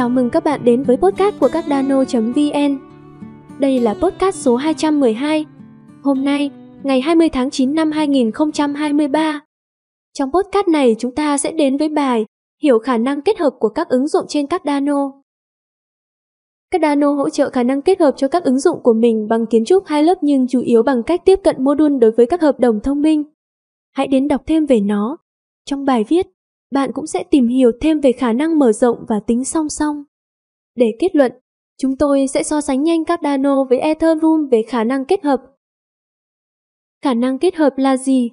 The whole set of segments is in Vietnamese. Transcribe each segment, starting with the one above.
Chào mừng các bạn đến với podcast của các dano.vn. Đây là podcast số 212. Hôm nay, ngày 20 tháng 9 năm 2023. Trong podcast này chúng ta sẽ đến với bài Hiểu khả năng kết hợp của các ứng dụng trên các Dano. Các Dano hỗ trợ khả năng kết hợp cho các ứng dụng của mình bằng kiến trúc hai lớp nhưng chủ yếu bằng cách tiếp cận mô đun đối với các hợp đồng thông minh. Hãy đến đọc thêm về nó trong bài viết bạn cũng sẽ tìm hiểu thêm về khả năng mở rộng và tính song song. Để kết luận, chúng tôi sẽ so sánh nhanh Cardano với Ethereum về khả năng kết hợp. Khả năng kết hợp là gì?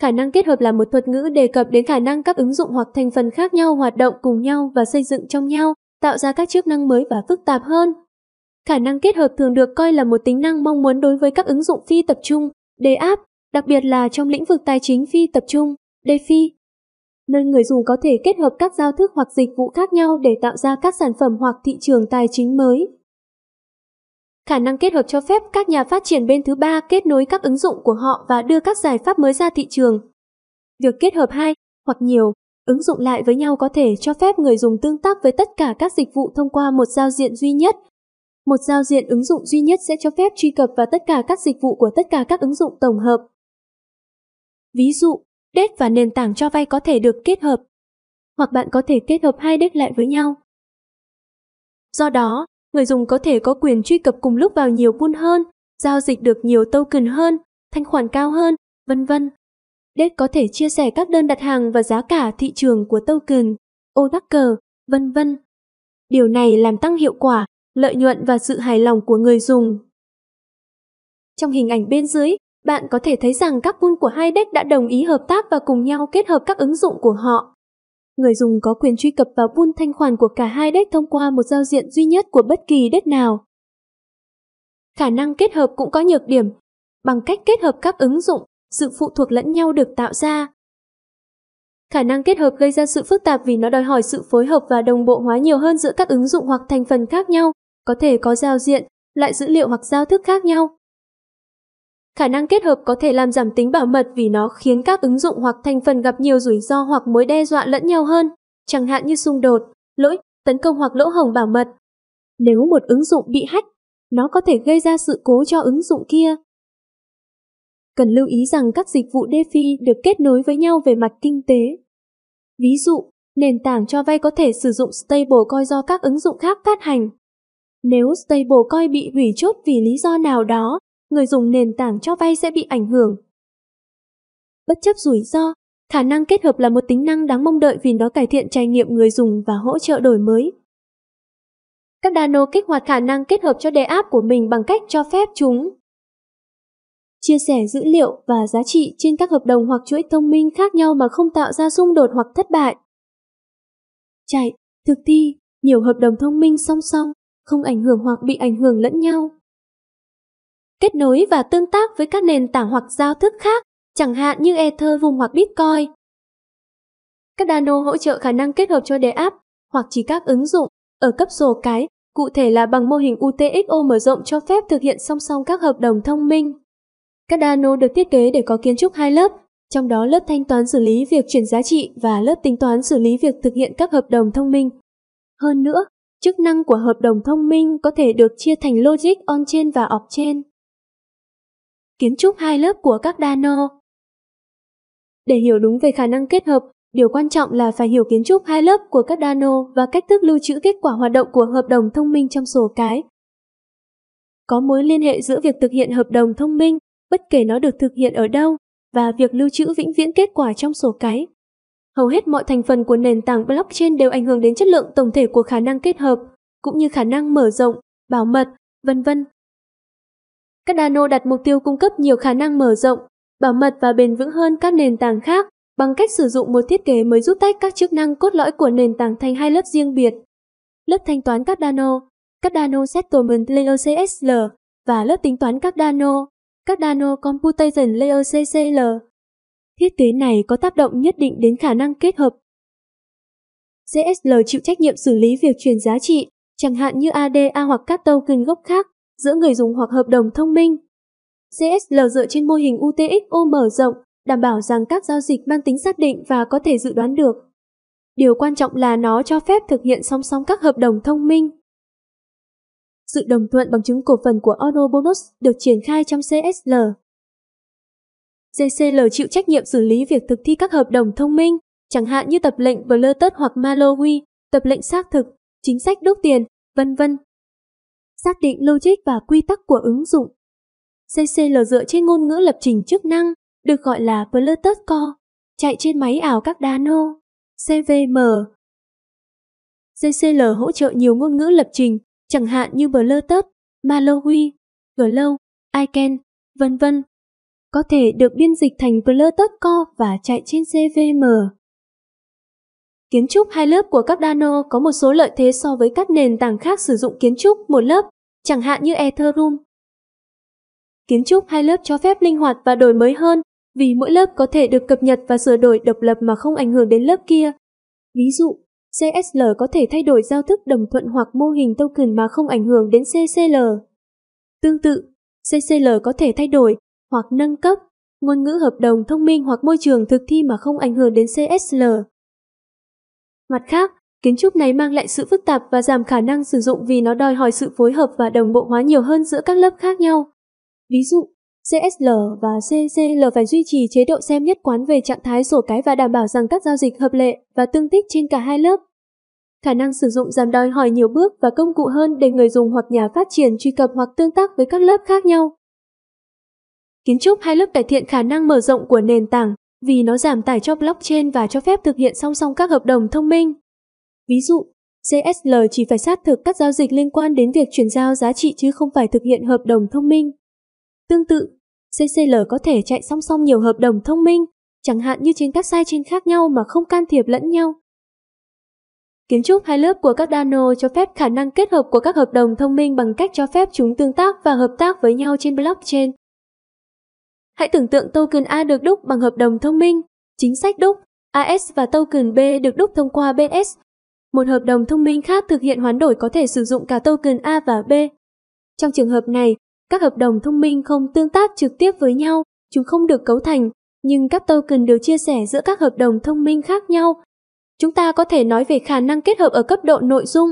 Khả năng kết hợp là một thuật ngữ đề cập đến khả năng các ứng dụng hoặc thành phần khác nhau hoạt động cùng nhau và xây dựng trong nhau, tạo ra các chức năng mới và phức tạp hơn. Khả năng kết hợp thường được coi là một tính năng mong muốn đối với các ứng dụng phi tập trung, đề áp, đặc biệt là trong lĩnh vực tài chính phi tập trung, DeFi, nơi người dùng có thể kết hợp các giao thức hoặc dịch vụ khác nhau để tạo ra các sản phẩm hoặc thị trường tài chính mới. Khả năng kết hợp cho phép các nhà phát triển bên thứ ba kết nối các ứng dụng của họ và đưa các giải pháp mới ra thị trường. Việc kết hợp hai hoặc nhiều ứng dụng lại với nhau có thể cho phép người dùng tương tác với tất cả các dịch vụ thông qua một giao diện duy nhất. Một giao diện ứng dụng duy nhất sẽ cho phép truy cập vào tất cả các dịch vụ của tất cả các ứng dụng tổng hợp. Ví dụ, Dex và nền tảng cho vay có thể được kết hợp, hoặc bạn có thể kết hợp hai dex lại với nhau. Do đó, người dùng có thể có quyền truy cập cùng lúc vào nhiều pool hơn, giao dịch được nhiều token hơn, thanh khoản cao hơn, vân vân. Dex có thể chia sẻ các đơn đặt hàng và giá cả thị trường của token, ô đắc cờ, vân vân. Điều này làm tăng hiệu quả, lợi nhuận và sự hài lòng của người dùng. Trong hình ảnh bên dưới, bạn có thể thấy rằng các pool của hai deck đã đồng ý hợp tác và cùng nhau kết hợp các ứng dụng của họ. Người dùng có quyền truy cập vào pool thanh khoản của cả hai deck thông qua một giao diện duy nhất của bất kỳ deck nào. Khả năng kết hợp cũng có nhược điểm, bằng cách kết hợp các ứng dụng, sự phụ thuộc lẫn nhau được tạo ra. Khả năng kết hợp gây ra sự phức tạp vì nó đòi hỏi sự phối hợp và đồng bộ hóa nhiều hơn giữa các ứng dụng hoặc thành phần khác nhau, có thể có giao diện, loại dữ liệu hoặc giao thức khác nhau. Khả năng kết hợp có thể làm giảm tính bảo mật vì nó khiến các ứng dụng hoặc thành phần gặp nhiều rủi ro hoặc mối đe dọa lẫn nhau hơn, chẳng hạn như xung đột, lỗi, tấn công hoặc lỗ hổng bảo mật. Nếu một ứng dụng bị hack, nó có thể gây ra sự cố cho ứng dụng kia. Cần lưu ý rằng các dịch vụ DeFi được kết nối với nhau về mặt kinh tế. Ví dụ, nền tảng cho vay có thể sử dụng stablecoin do các ứng dụng khác phát hành. Nếu stablecoin bị hủy chốt vì lý do nào đó, người dùng nền tảng cho vay sẽ bị ảnh hưởng. Bất chấp rủi ro, khả năng kết hợp là một tính năng đáng mong đợi vì nó cải thiện trải nghiệm người dùng và hỗ trợ đổi mới. Các Dano kích hoạt khả năng kết hợp cho đề app của mình bằng cách cho phép chúng chia sẻ dữ liệu và giá trị trên các hợp đồng hoặc chuỗi thông minh khác nhau mà không tạo ra xung đột hoặc thất bại. Chạy, thực thi, nhiều hợp đồng thông minh song song, không ảnh hưởng hoặc bị ảnh hưởng lẫn nhau kết nối và tương tác với các nền tảng hoặc giao thức khác, chẳng hạn như Ethereum hoặc Bitcoin. Cardano hỗ trợ khả năng kết hợp cho đề app hoặc chỉ các ứng dụng ở cấp sổ cái, cụ thể là bằng mô hình UTXO mở rộng cho phép thực hiện song song các hợp đồng thông minh. Cardano được thiết kế để có kiến trúc hai lớp, trong đó lớp thanh toán xử lý việc chuyển giá trị và lớp tính toán xử lý việc thực hiện các hợp đồng thông minh. Hơn nữa, chức năng của hợp đồng thông minh có thể được chia thành logic on-chain và off-chain kiến trúc hai lớp của các Dano. Để hiểu đúng về khả năng kết hợp, điều quan trọng là phải hiểu kiến trúc hai lớp của các Dano và cách thức lưu trữ kết quả hoạt động của hợp đồng thông minh trong sổ cái. Có mối liên hệ giữa việc thực hiện hợp đồng thông minh, bất kể nó được thực hiện ở đâu, và việc lưu trữ vĩnh viễn kết quả trong sổ cái. Hầu hết mọi thành phần của nền tảng blockchain đều ảnh hưởng đến chất lượng tổng thể của khả năng kết hợp, cũng như khả năng mở rộng, bảo mật, vân vân. Các nano đặt mục tiêu cung cấp nhiều khả năng mở rộng, bảo mật và bền vững hơn các nền tảng khác bằng cách sử dụng một thiết kế mới giúp tách các chức năng cốt lõi của nền tảng thành hai lớp riêng biệt. Lớp thanh toán các nano, settlement layer CSL và lớp tính toán các nano, computation layer CCL. Thiết kế này có tác động nhất định đến khả năng kết hợp. CSL chịu trách nhiệm xử lý việc truyền giá trị, chẳng hạn như ADA hoặc các token gốc khác giữa người dùng hoặc hợp đồng thông minh. CSL dựa trên mô hình UTXO mở rộng, đảm bảo rằng các giao dịch mang tính xác định và có thể dự đoán được. Điều quan trọng là nó cho phép thực hiện song song các hợp đồng thông minh. Sự đồng thuận bằng chứng cổ phần của Ono Bonus được triển khai trong CSL. CCL chịu trách nhiệm xử lý việc thực thi các hợp đồng thông minh, chẳng hạn như tập lệnh Blurtus hoặc Malowi, tập lệnh xác thực, chính sách đúc tiền, vân vân xác định logic và quy tắc của ứng dụng. CCL dựa trên ngôn ngữ lập trình chức năng, được gọi là Plutus Core, chạy trên máy ảo các Dano, CVM. CCL hỗ trợ nhiều ngôn ngữ lập trình, chẳng hạn như Plutus, Malawi, Glow, Icon, vân vân. Có thể được biên dịch thành Plutus Core và chạy trên CVM. Kiến trúc hai lớp của các Cardano có một số lợi thế so với các nền tảng khác sử dụng kiến trúc một lớp, chẳng hạn như Ethereum. Kiến trúc hai lớp cho phép linh hoạt và đổi mới hơn, vì mỗi lớp có thể được cập nhật và sửa đổi độc lập mà không ảnh hưởng đến lớp kia. Ví dụ, CSL có thể thay đổi giao thức đồng thuận hoặc mô hình token mà không ảnh hưởng đến CCL. Tương tự, CCL có thể thay đổi hoặc nâng cấp ngôn ngữ hợp đồng thông minh hoặc môi trường thực thi mà không ảnh hưởng đến CSL. Mặt khác, kiến trúc này mang lại sự phức tạp và giảm khả năng sử dụng vì nó đòi hỏi sự phối hợp và đồng bộ hóa nhiều hơn giữa các lớp khác nhau. Ví dụ, CSL và CCL phải duy trì chế độ xem nhất quán về trạng thái sổ cái và đảm bảo rằng các giao dịch hợp lệ và tương thích trên cả hai lớp. Khả năng sử dụng giảm đòi hỏi nhiều bước và công cụ hơn để người dùng hoặc nhà phát triển truy cập hoặc tương tác với các lớp khác nhau. Kiến trúc hai lớp cải thiện khả năng mở rộng của nền tảng, vì nó giảm tải cho blockchain và cho phép thực hiện song song các hợp đồng thông minh. Ví dụ, CSL chỉ phải xác thực các giao dịch liên quan đến việc chuyển giao giá trị chứ không phải thực hiện hợp đồng thông minh. Tương tự, CCL có thể chạy song song nhiều hợp đồng thông minh, chẳng hạn như trên các sidechain khác nhau mà không can thiệp lẫn nhau. Kiến trúc hai lớp của các Dano cho phép khả năng kết hợp của các hợp đồng thông minh bằng cách cho phép chúng tương tác và hợp tác với nhau trên blockchain. Hãy tưởng tượng token A được đúc bằng hợp đồng thông minh, chính sách đúc, AS và token B được đúc thông qua BS. Một hợp đồng thông minh khác thực hiện hoán đổi có thể sử dụng cả token A và B. Trong trường hợp này, các hợp đồng thông minh không tương tác trực tiếp với nhau, chúng không được cấu thành, nhưng các token được chia sẻ giữa các hợp đồng thông minh khác nhau. Chúng ta có thể nói về khả năng kết hợp ở cấp độ nội dung.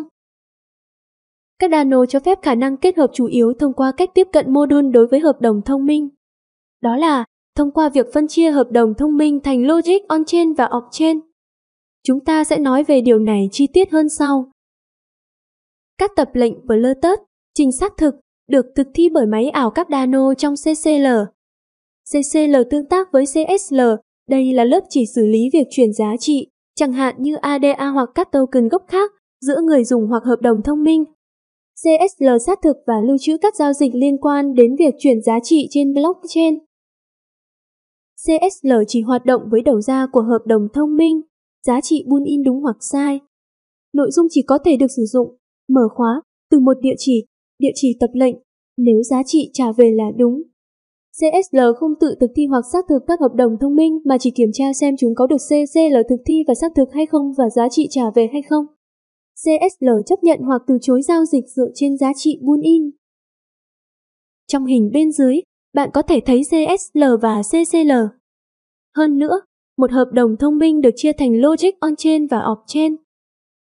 Cardano cho phép khả năng kết hợp chủ yếu thông qua cách tiếp cận mô đun đối với hợp đồng thông minh đó là thông qua việc phân chia hợp đồng thông minh thành logic on-chain và off-chain. Chúng ta sẽ nói về điều này chi tiết hơn sau. Các tập lệnh Blurtus, trình xác thực, được thực thi bởi máy ảo Cardano trong CCL. CCL tương tác với CSL, đây là lớp chỉ xử lý việc chuyển giá trị, chẳng hạn như ADA hoặc các token gốc khác, giữa người dùng hoặc hợp đồng thông minh. CSL xác thực và lưu trữ các giao dịch liên quan đến việc chuyển giá trị trên blockchain. CSL chỉ hoạt động với đầu ra của hợp đồng thông minh, giá trị buôn in đúng hoặc sai. Nội dung chỉ có thể được sử dụng, mở khóa, từ một địa chỉ, địa chỉ tập lệnh, nếu giá trị trả về là đúng. CSL không tự thực thi hoặc xác thực các hợp đồng thông minh mà chỉ kiểm tra xem chúng có được CCL thực thi và xác thực hay không và giá trị trả về hay không. CSL chấp nhận hoặc từ chối giao dịch dựa trên giá trị buôn in. Trong hình bên dưới, bạn có thể thấy CSL và CCL hơn nữa, một hợp đồng thông minh được chia thành Logic On-Chain và Off-Chain.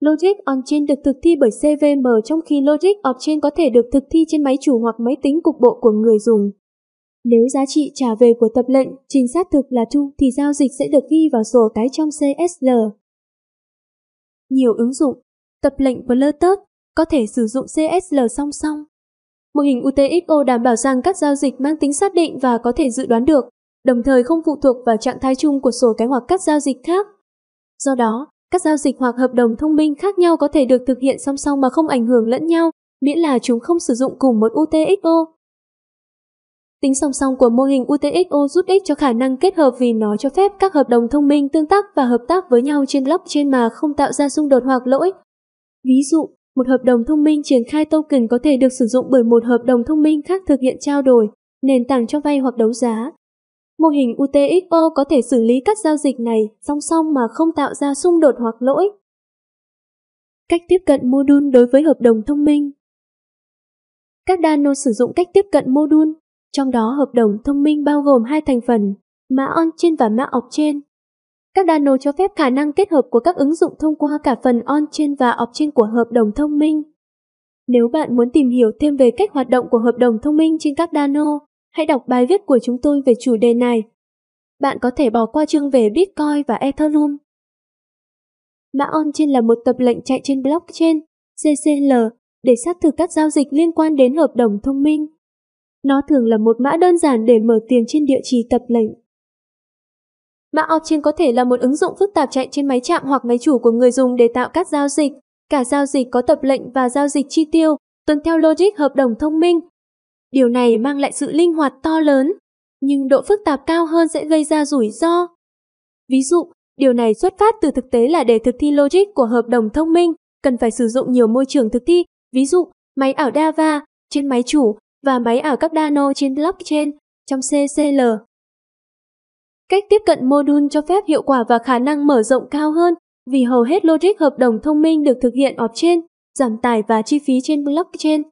Logic on-chain được thực thi bởi CVM trong khi Logic off-chain có thể được thực thi trên máy chủ hoặc máy tính cục bộ của người dùng. Nếu giá trị trả về của tập lệnh trình xác thực là true thì giao dịch sẽ được ghi vào sổ cái trong CSL. Nhiều ứng dụng, tập lệnh Plutus có thể sử dụng CSL song song. Mô hình UTXO đảm bảo rằng các giao dịch mang tính xác định và có thể dự đoán được đồng thời không phụ thuộc vào trạng thái chung của sổ cái hoặc các giao dịch khác. Do đó, các giao dịch hoặc hợp đồng thông minh khác nhau có thể được thực hiện song song mà không ảnh hưởng lẫn nhau, miễn là chúng không sử dụng cùng một UTXO. Tính song song của mô hình UTXO giúp ích cho khả năng kết hợp vì nó cho phép các hợp đồng thông minh tương tác và hợp tác với nhau trên blockchain mà không tạo ra xung đột hoặc lỗi. Ví dụ, một hợp đồng thông minh triển khai token có thể được sử dụng bởi một hợp đồng thông minh khác thực hiện trao đổi, nền tảng cho vay hoặc đấu giá, Mô hình UTXO có thể xử lý các giao dịch này song song mà không tạo ra xung đột hoặc lỗi. Cách tiếp cận mô đun đối với hợp đồng thông minh Các Dano sử dụng cách tiếp cận mô đun, trong đó hợp đồng thông minh bao gồm hai thành phần, mã on-chain và mã off-chain. Các Dano cho phép khả năng kết hợp của các ứng dụng thông qua cả phần on-chain và off-chain của hợp đồng thông minh. Nếu bạn muốn tìm hiểu thêm về cách hoạt động của hợp đồng thông minh trên các Dano, Hãy đọc bài viết của chúng tôi về chủ đề này. Bạn có thể bỏ qua chương về Bitcoin và Ethereum. Mã on trên là một tập lệnh chạy trên blockchain, CCL, để xác thực các giao dịch liên quan đến hợp đồng thông minh. Nó thường là một mã đơn giản để mở tiền trên địa chỉ tập lệnh. Mã on-chain có thể là một ứng dụng phức tạp chạy trên máy chạm hoặc máy chủ của người dùng để tạo các giao dịch. Cả giao dịch có tập lệnh và giao dịch chi tiêu, tuân theo logic hợp đồng thông minh, Điều này mang lại sự linh hoạt to lớn, nhưng độ phức tạp cao hơn sẽ gây ra rủi ro. Ví dụ, điều này xuất phát từ thực tế là để thực thi logic của hợp đồng thông minh cần phải sử dụng nhiều môi trường thực thi, ví dụ máy ảo Dava trên máy chủ và máy ảo các Dano trên blockchain trong CCL. Cách tiếp cận mô đun cho phép hiệu quả và khả năng mở rộng cao hơn vì hầu hết logic hợp đồng thông minh được thực hiện off trên, giảm tải và chi phí trên blockchain.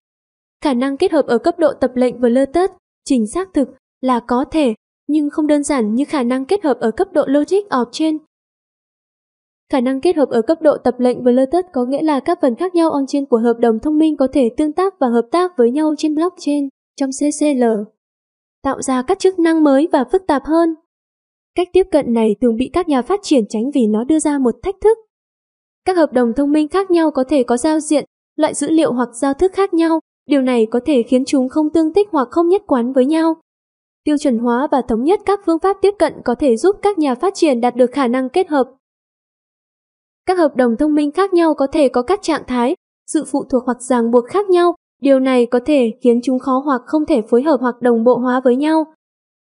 Khả năng kết hợp ở cấp độ tập lệnh và lơ tớt, chính xác thực là có thể, nhưng không đơn giản như khả năng kết hợp ở cấp độ logic of chain. Khả năng kết hợp ở cấp độ tập lệnh và lơ tớt có nghĩa là các phần khác nhau on-chain của hợp đồng thông minh có thể tương tác và hợp tác với nhau trên blockchain, trong CCL, tạo ra các chức năng mới và phức tạp hơn. Cách tiếp cận này thường bị các nhà phát triển tránh vì nó đưa ra một thách thức. Các hợp đồng thông minh khác nhau có thể có giao diện, loại dữ liệu hoặc giao thức khác nhau, Điều này có thể khiến chúng không tương thích hoặc không nhất quán với nhau. Tiêu chuẩn hóa và thống nhất các phương pháp tiếp cận có thể giúp các nhà phát triển đạt được khả năng kết hợp. Các hợp đồng thông minh khác nhau có thể có các trạng thái, sự phụ thuộc hoặc ràng buộc khác nhau, điều này có thể khiến chúng khó hoặc không thể phối hợp hoặc đồng bộ hóa với nhau.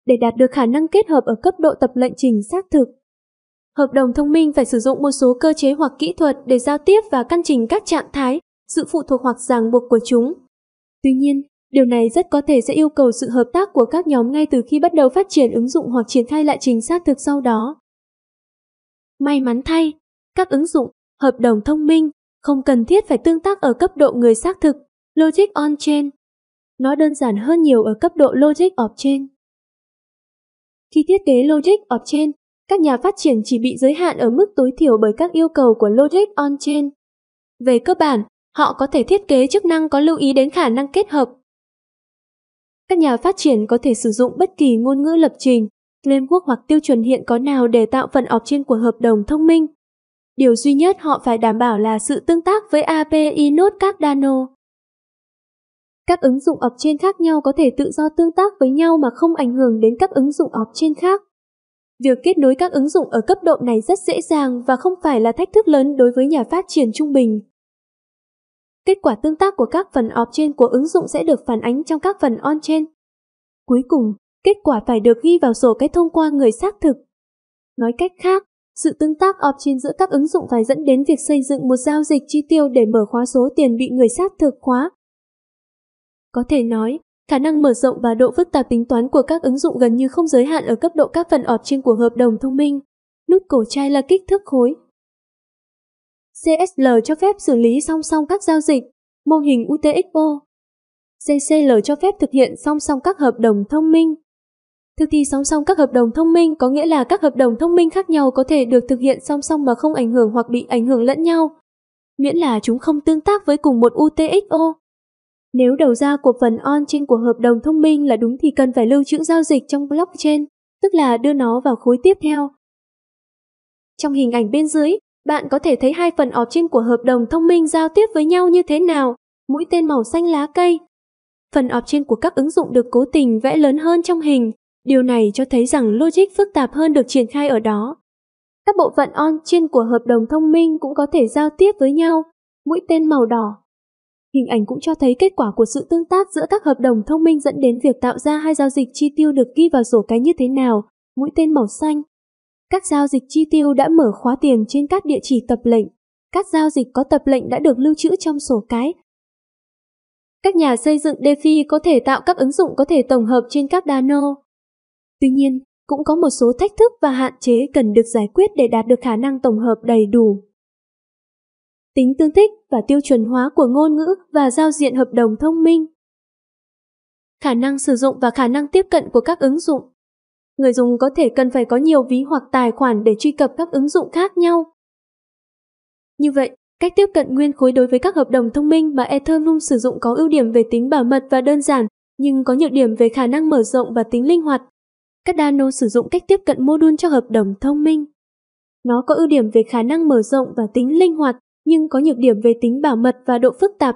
Để đạt được khả năng kết hợp ở cấp độ tập lệnh trình xác thực, hợp đồng thông minh phải sử dụng một số cơ chế hoặc kỹ thuật để giao tiếp và căn chỉnh các trạng thái, sự phụ thuộc hoặc ràng buộc của chúng. Tuy nhiên, điều này rất có thể sẽ yêu cầu sự hợp tác của các nhóm ngay từ khi bắt đầu phát triển ứng dụng hoặc triển khai lại trình xác thực sau đó. May mắn thay, các ứng dụng, hợp đồng thông minh không cần thiết phải tương tác ở cấp độ người xác thực, logic on-chain. Nó đơn giản hơn nhiều ở cấp độ logic off-chain. Khi thiết kế logic off-chain, các nhà phát triển chỉ bị giới hạn ở mức tối thiểu bởi các yêu cầu của logic on-chain. Về cơ bản, họ có thể thiết kế chức năng có lưu ý đến khả năng kết hợp. Các nhà phát triển có thể sử dụng bất kỳ ngôn ngữ lập trình, framework hoặc tiêu chuẩn hiện có nào để tạo phần ọp trên của hợp đồng thông minh. Điều duy nhất họ phải đảm bảo là sự tương tác với API nốt Cardano. Các ứng dụng ọp trên khác nhau có thể tự do tương tác với nhau mà không ảnh hưởng đến các ứng dụng ọp trên khác. Việc kết nối các ứng dụng ở cấp độ này rất dễ dàng và không phải là thách thức lớn đối với nhà phát triển trung bình. Kết quả tương tác của các phần ọp trên của ứng dụng sẽ được phản ánh trong các phần on chain Cuối cùng, kết quả phải được ghi vào sổ cái thông qua người xác thực. Nói cách khác, sự tương tác ọp trên giữa các ứng dụng phải dẫn đến việc xây dựng một giao dịch chi tiêu để mở khóa số tiền bị người xác thực khóa. Có thể nói, khả năng mở rộng và độ phức tạp tính toán của các ứng dụng gần như không giới hạn ở cấp độ các phần ọp trên của hợp đồng thông minh. Nút cổ chai là kích thước khối, CSL cho phép xử lý song song các giao dịch, mô hình UTXO. CCL cho phép thực hiện song song các hợp đồng thông minh. Thực thi song song các hợp đồng thông minh có nghĩa là các hợp đồng thông minh khác nhau có thể được thực hiện song song mà không ảnh hưởng hoặc bị ảnh hưởng lẫn nhau, miễn là chúng không tương tác với cùng một UTXO. Nếu đầu ra của phần on trên của hợp đồng thông minh là đúng thì cần phải lưu trữ giao dịch trong blockchain, tức là đưa nó vào khối tiếp theo. Trong hình ảnh bên dưới, bạn có thể thấy hai phần ọp trên của hợp đồng thông minh giao tiếp với nhau như thế nào, mũi tên màu xanh lá cây. Phần ọp trên của các ứng dụng được cố tình vẽ lớn hơn trong hình, điều này cho thấy rằng logic phức tạp hơn được triển khai ở đó. Các bộ phận on trên của hợp đồng thông minh cũng có thể giao tiếp với nhau, mũi tên màu đỏ. Hình ảnh cũng cho thấy kết quả của sự tương tác giữa các hợp đồng thông minh dẫn đến việc tạo ra hai giao dịch chi tiêu được ghi vào sổ cái như thế nào, mũi tên màu xanh. Các giao dịch chi tiêu đã mở khóa tiền trên các địa chỉ tập lệnh. Các giao dịch có tập lệnh đã được lưu trữ trong sổ cái. Các nhà xây dựng DeFi có thể tạo các ứng dụng có thể tổng hợp trên các Dano. Tuy nhiên, cũng có một số thách thức và hạn chế cần được giải quyết để đạt được khả năng tổng hợp đầy đủ. Tính tương thích và tiêu chuẩn hóa của ngôn ngữ và giao diện hợp đồng thông minh. Khả năng sử dụng và khả năng tiếp cận của các ứng dụng người dùng có thể cần phải có nhiều ví hoặc tài khoản để truy cập các ứng dụng khác nhau. Như vậy, cách tiếp cận nguyên khối đối với các hợp đồng thông minh mà Ethereum sử dụng có ưu điểm về tính bảo mật và đơn giản, nhưng có nhược điểm về khả năng mở rộng và tính linh hoạt. Cardano sử dụng cách tiếp cận mô đun cho hợp đồng thông minh. Nó có ưu điểm về khả năng mở rộng và tính linh hoạt, nhưng có nhược điểm về tính bảo mật và độ phức tạp.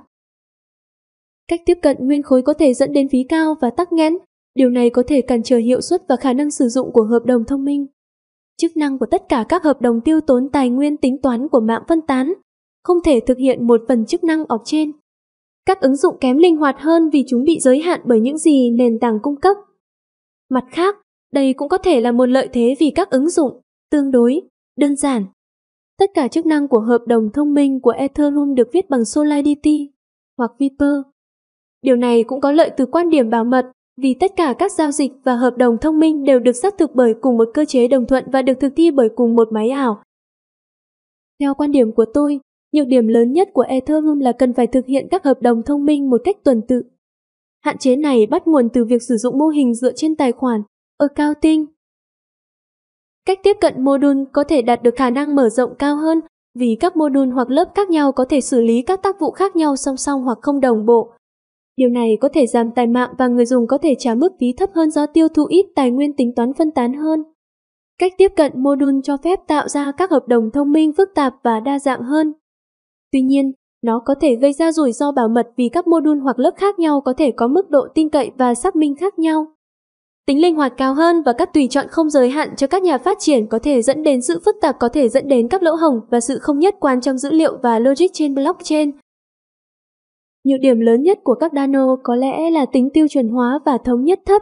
Cách tiếp cận nguyên khối có thể dẫn đến phí cao và tắc nghẽn, Điều này có thể cản trở hiệu suất và khả năng sử dụng của hợp đồng thông minh. Chức năng của tất cả các hợp đồng tiêu tốn tài nguyên tính toán của mạng phân tán không thể thực hiện một phần chức năng ở trên. Các ứng dụng kém linh hoạt hơn vì chúng bị giới hạn bởi những gì nền tảng cung cấp. Mặt khác, đây cũng có thể là một lợi thế vì các ứng dụng tương đối đơn giản. Tất cả chức năng của hợp đồng thông minh của Ethereum được viết bằng Solidity hoặc Viper. Điều này cũng có lợi từ quan điểm bảo mật vì tất cả các giao dịch và hợp đồng thông minh đều được xác thực bởi cùng một cơ chế đồng thuận và được thực thi bởi cùng một máy ảo. Theo quan điểm của tôi, nhược điểm lớn nhất của Ethereum là cần phải thực hiện các hợp đồng thông minh một cách tuần tự. Hạn chế này bắt nguồn từ việc sử dụng mô hình dựa trên tài khoản, accounting. Cách tiếp cận mô đun có thể đạt được khả năng mở rộng cao hơn vì các mô đun hoặc lớp khác nhau có thể xử lý các tác vụ khác nhau song song hoặc không đồng bộ, Điều này có thể giảm tài mạng và người dùng có thể trả mức phí thấp hơn do tiêu thụ ít tài nguyên tính toán phân tán hơn. Cách tiếp cận mô đun cho phép tạo ra các hợp đồng thông minh phức tạp và đa dạng hơn. Tuy nhiên, nó có thể gây ra rủi ro bảo mật vì các mô đun hoặc lớp khác nhau có thể có mức độ tin cậy và xác minh khác nhau. Tính linh hoạt cao hơn và các tùy chọn không giới hạn cho các nhà phát triển có thể dẫn đến sự phức tạp có thể dẫn đến các lỗ hổng và sự không nhất quán trong dữ liệu và logic trên blockchain, Nhược điểm lớn nhất của các Dano có lẽ là tính tiêu chuẩn hóa và thống nhất thấp.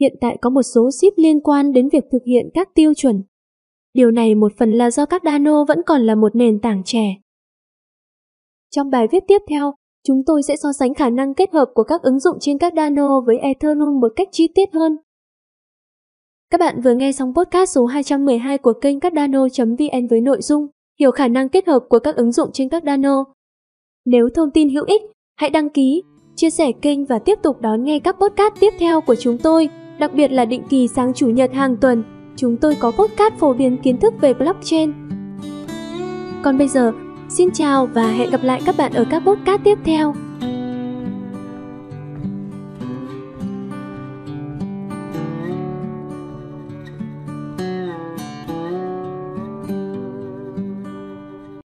Hiện tại có một số ship liên quan đến việc thực hiện các tiêu chuẩn. Điều này một phần là do các Dano vẫn còn là một nền tảng trẻ. Trong bài viết tiếp theo, chúng tôi sẽ so sánh khả năng kết hợp của các ứng dụng trên các Dano với Ethereum một cách chi tiết hơn. Các bạn vừa nghe xong podcast số 212 của kênh cardano.vn với nội dung Hiểu khả năng kết hợp của các ứng dụng trên các Dano. Nếu thông tin hữu ích, hãy đăng ký, chia sẻ kênh và tiếp tục đón nghe các podcast tiếp theo của chúng tôi, đặc biệt là định kỳ sáng chủ nhật hàng tuần. Chúng tôi có podcast phổ biến kiến thức về blockchain. Còn bây giờ, xin chào và hẹn gặp lại các bạn ở các podcast tiếp theo.